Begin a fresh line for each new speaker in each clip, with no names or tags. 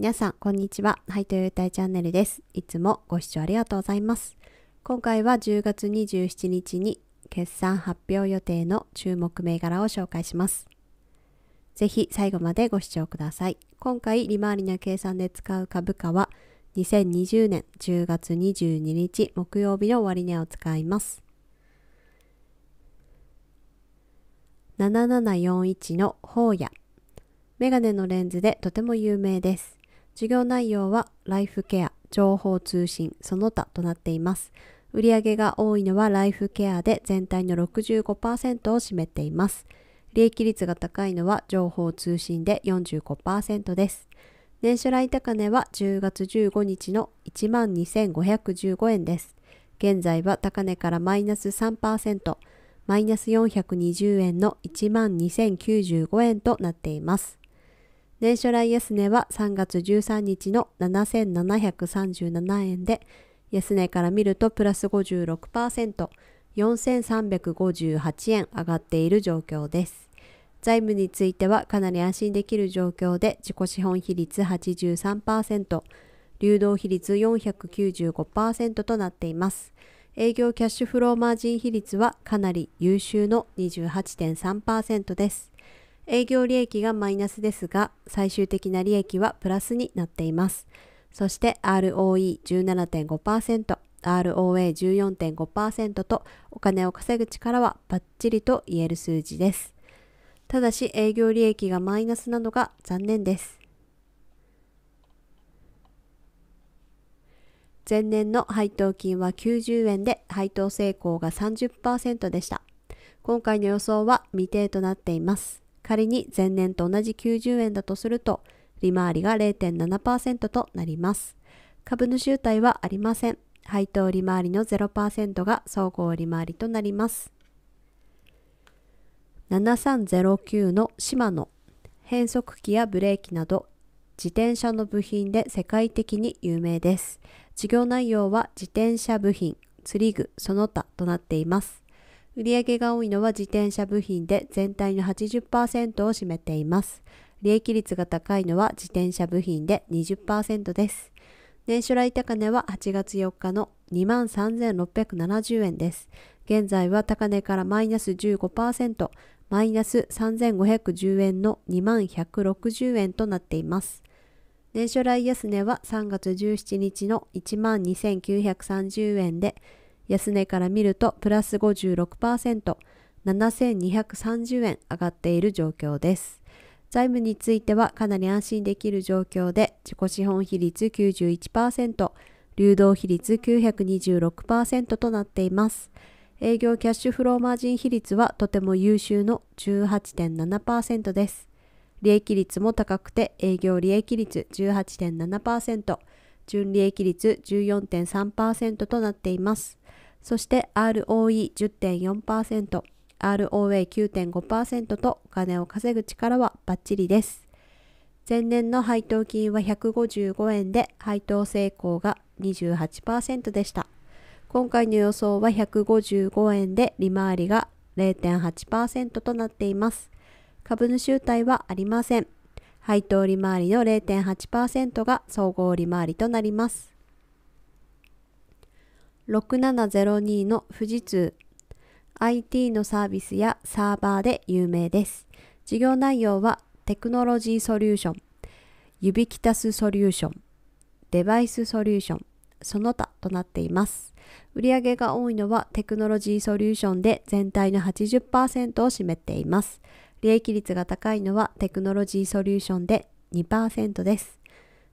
皆さん、こんにちは。はいというたいチャンネルです。いつもご視聴ありがとうございます。今回は10月27日に決算発表予定の注目銘柄を紹介します。ぜひ最後までご視聴ください。今回、利回りの計算で使う株価は、2020年10月22日木曜日の終値を使います。7741のホーヤ。メガネのレンズでとても有名です。授業内容はライフケア、情報通信、その他となっています。売上が多いのはライフケアで全体の65%を占めています。利益率が高いのは情報通信で45%です。年初来高値は10月15日の12,515円です。現在は高値からマイナス3%、マイナス420円の12,095円となっています。年初来安値は3月13日の7737円で、安値から見るとプラス56%、4358円上がっている状況です。財務についてはかなり安心できる状況で自己資本比率83%、流動比率495%となっています。営業キャッシュフローマージン比率はかなり優秀の28.3%です。営業利益がマイナスですが、最終的な利益はプラスになっています。そして ROE17.5%、ROA14.5% とお金を稼ぐ力はバッチリと言える数字です。ただし営業利益がマイナスなのが残念です。前年の配当金は90円で配当成功が30%でした。今回の予想は未定となっています。仮に前年と同じ90円だとすると、利回りが0.7%となります。株主優待はありません。配当利回りの0%が総合利回りとなります。7309のシマノ変速機やブレーキなど自転車の部品で世界的に有名です。事業内容は自転車部品、釣り具、その他となっています。売上が多いのは自転車部品で全体の80%を占めています。利益率が高いのは自転車部品で20%です。年初来高値は8月4日の23,670円です。現在は高値からマイナス15%、マイナス3,510円の2160円となっています。年初来安値は3月17日の12,930円で、安値から見るとプラス56%、7230円上がっている状況です。財務についてはかなり安心できる状況で、自己資本比率91%、流動比率926%となっています。営業キャッシュフローマージン比率はとても優秀の18.7%です。利益率も高くて営業利益率18.7%、純利益率14.3%となっています。そして ROE10.4%、ROA9.5% とお金を稼ぐ力はバッチリです。前年の配当金は155円で配当成功が28%でした。今回の予想は155円で利回りが0.8%となっています。株主優待はありません。配当利回りの0.8%が総合利回りとなります。6702の富士通 IT のサービスやサーバーで有名です。事業内容はテクノロジーソリューション、ユビキタスソリューション、デバイスソリューション、その他となっています。売上が多いのはテクノロジーソリューションで全体の80%を占めています。利益率が高いのはテクノロジーソリューションで2%です。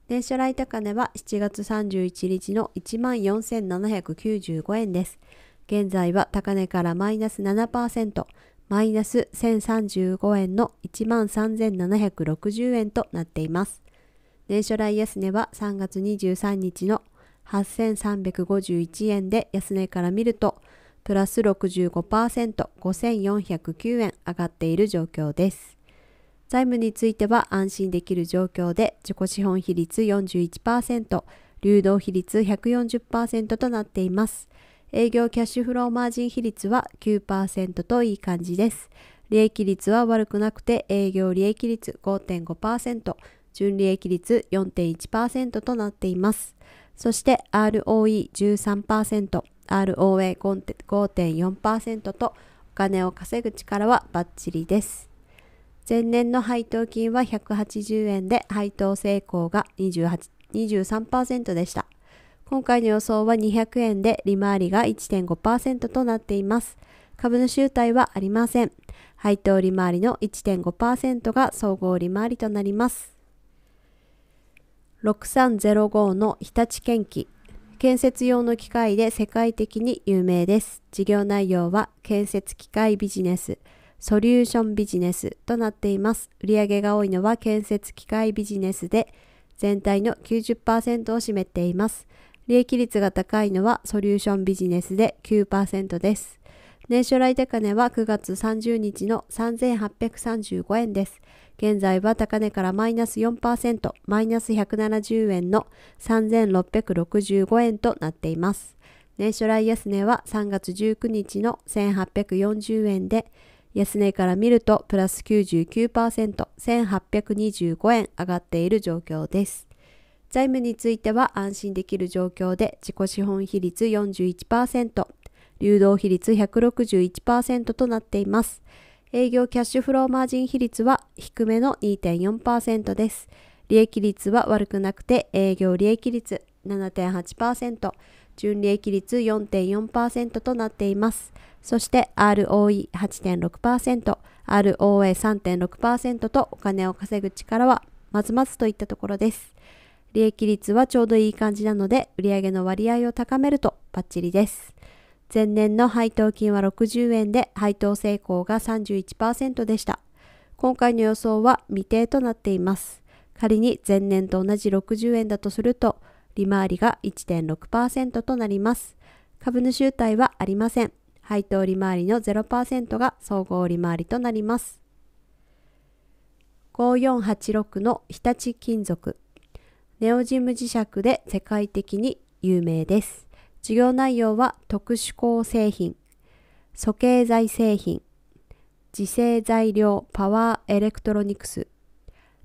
年初来高値は7月31日の14,795円です。現在は高値からマイナス7%、マイナス1035円の13,760円となっています。年初来安値は3月23日の8,351円で安値から見るとプラス 65%5409 円上がっている状況です。財務については安心できる状況で自己資本比率41%、流動比率140%となっています。営業キャッシュフローマージン比率は9%といい感じです。利益率は悪くなくて営業利益率5.5%、純利益率4.1%となっています。そして ROE13%、ROA5.4% とお金を稼ぐ力はバッチリです。前年の配当金は180円で配当成功が28 23%でした。今回の予想は200円で利回りが1.5%となっています。株主優待はありません。配当利回りの1.5%が総合利回りとなります。6305の日立建機建設用の機械で世界的に有名です。事業内容は建設機械ビジネス、ソリューションビジネスとなっています。売上が多いのは建設機械ビジネスで、全体の90%を占めています。利益率が高いのはソリューションビジネスで9%です。年初来高値は9月30日の3835円です。現在は高値からマイナス4%、マイナス170円の3665円となっています。年初来安値は3月19日の1840円で、安値から見るとプラス99%、1825円上がっている状況です。財務については安心できる状況で自己資本比率41%、流動比率161%となっています。営業キャッシュフローマージン比率は低めの2.4%です。利益率は悪くなくて営業利益率7.8%、純利益率4.4%となっています。そして ROE8.6%、ROA3.6% とお金を稼ぐ力はまずまずといったところです。利益率はちょうどいい感じなので、売上の割合を高めるとバッチリです。前年の配当金は60円で配当成功が31%でした。今回の予想は未定となっています。仮に前年と同じ60円だとすると、利回りが1.6%となります。株主優待はありません。配当利回りの0%が総合利回りとなります。5486の日立金属。ネオジム磁石で世界的に有名です。事業内容は特殊鋼製品、素形材製品、自生材料パワーエレクトロニクス、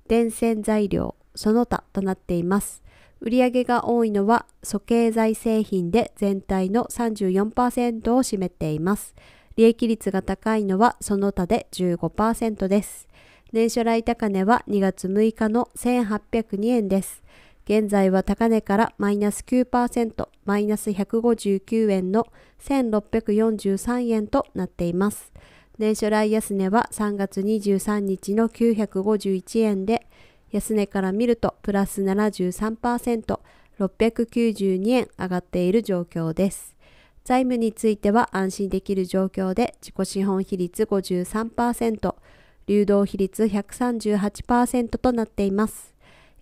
電線材料、その他となっています。売上が多いのは素形材製品で全体の34%を占めています。利益率が高いのはその他で15%です。年初来高値は2月6日の1802円です。現在は高値からマイナス9%、マイナス159円の1643円となっています。年初来安値は3月23日の951円で、安値から見るとプラス73%、692円上がっている状況です。財務については安心できる状況で自己資本比率53%、流動比率138%となっています。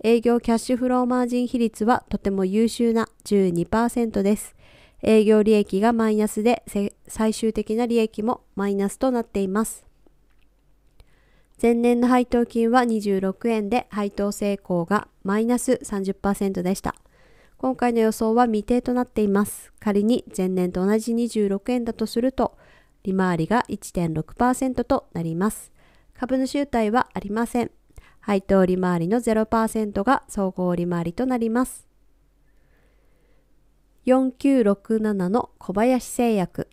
営業キャッシュフローマージン比率はとても優秀な12%です。営業利益がマイナスで最終的な利益もマイナスとなっています。前年の配当金は26円で配当成功がマイナス30%でした。今回の予想は未定となっています。仮に前年と同じ26円だとすると、利回りが1.6%となります。株主優待はありません。配当利回りの0%が総合利回りとなります。4967の小林製薬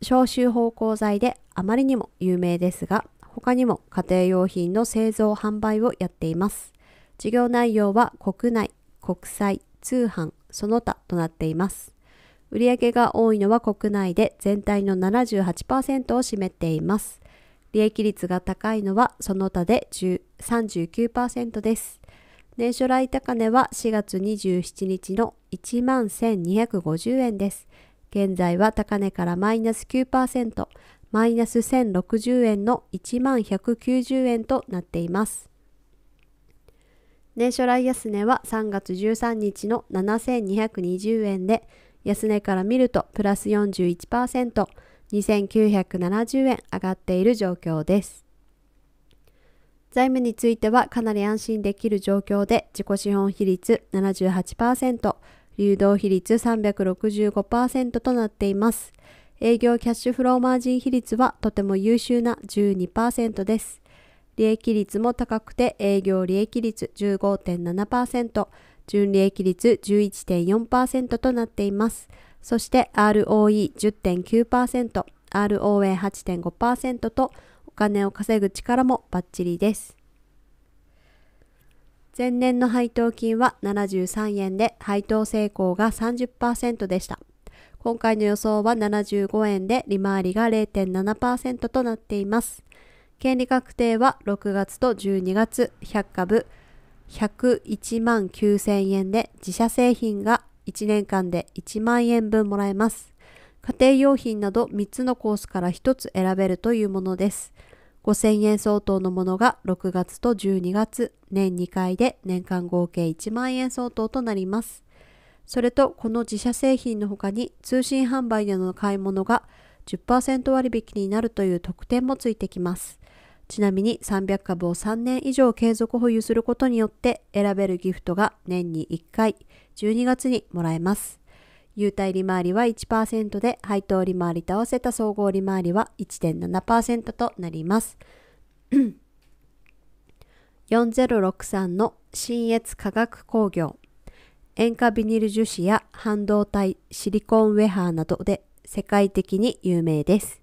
消臭芳香剤であまりにも有名ですが他にも家庭用品の製造販売をやっています事業内容は国内国際通販その他となっています売上が多いのは国内で全体の78%を占めています利益率が高いのはその他で39%です。年初来高値は4月27日の1万1250円です。現在は高値からマイナス9%、マイナス1060円の1万190円となっています。年初来安値は3月13日の7220円で、安値から見るとプラス41%、2970円上がっている状況です。財務についてはかなり安心できる状況で自己資本比率78%、流動比率365%となっています。営業キャッシュフローマージン比率はとても優秀な12%です。利益率も高くて営業利益率15.7%、純利益率11.4%となっています。そして ROE10.9%、ROA8.5% とお金を稼ぐ力もバッチリです。前年の配当金は73円で配当成功が30%でした。今回の予想は75円で利回りが0.7%となっています。権利確定は6月と12月100株101万9000円で自社製品が1年間で1万円分もらえます。家庭用品など3つのコースから1つ選べるというものです。5000円相当のものが6月と12月、年2回で年間合計1万円相当となります。それと、この自社製品の他に通信販売での買い物が10%割引になるという特典もついてきます。ちなみに300株を3年以上継続保有することによって選べるギフトが年に1回、12月にもらえます。優待利回りは1%で、配当利回りと合わせた総合利回りは1.7%となります。4063 の新越化学工業。塩化ビニル樹脂や半導体、シリコンウェハーなどで世界的に有名です。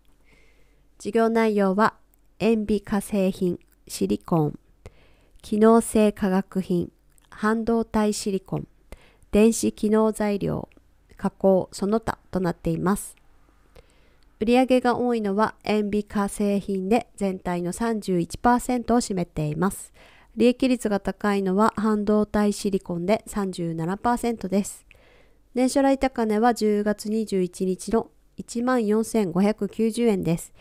事業内容は塩ビ化成品、シリコン、機能性化学品、半導体シリコン、電子機能材料、加工、その他となっています。売上が多いのは塩ビ化製品で全体の31%を占めています。利益率が高いのは半導体シリコンで37%です。年初来高値は10月21日の14,590円です。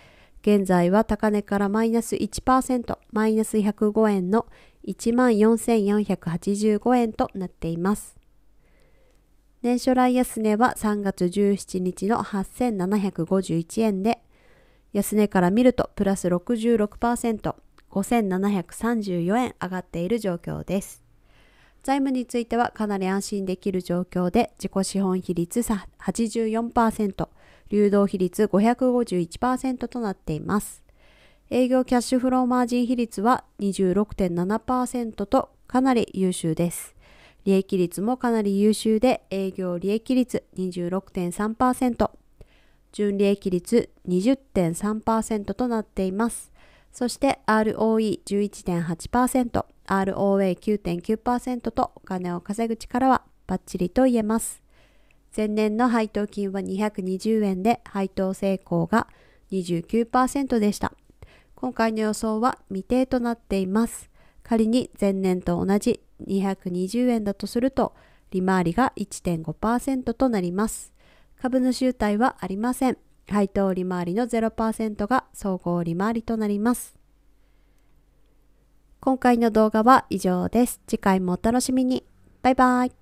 現在は高値からマイナス1%、マイナス105円の14,485円となっています。年初来安値は3月17日の8751円で、安値から見るとプラス66%、5734円上がっている状況です。財務についてはかなり安心できる状況で、自己資本比率84%、流動比率551%となっています。営業キャッシュフローマージン比率は26.7%とかなり優秀です。利益率もかなり優秀で営業利益率26.3%純利益率20.3%となっていますそして ROE11.8% ROA9.9% とお金を稼ぐ力はバッチリと言えます前年の配当金は220円で配当成功が29%でした今回の予想は未定となっています仮に前年と同じ220円だとすると、利回りが1.5%となります。株主優待はありません。配当利回りの0%が総合利回りとなります。今回の動画は以上です。次回もお楽しみに。バイバイ。